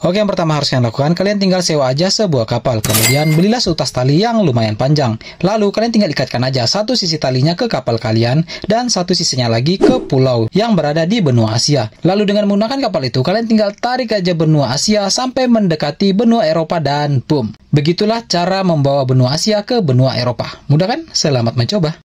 Oke, yang pertama harus kalian lakukan, kalian tinggal sewa aja sebuah kapal. Kemudian belilah seutas tali yang lumayan panjang. Lalu kalian tinggal ikatkan aja satu sisi talinya ke kapal kalian dan satu sisinya lagi ke pulau yang berada di benua Asia. Lalu dengan menggunakan kapal itu, kalian tinggal tarik aja benua Asia sampai mendekati benua Eropa dan boom. Begitulah cara membawa benua Asia ke benua Eropa. Mudah kan? Selamat mencoba.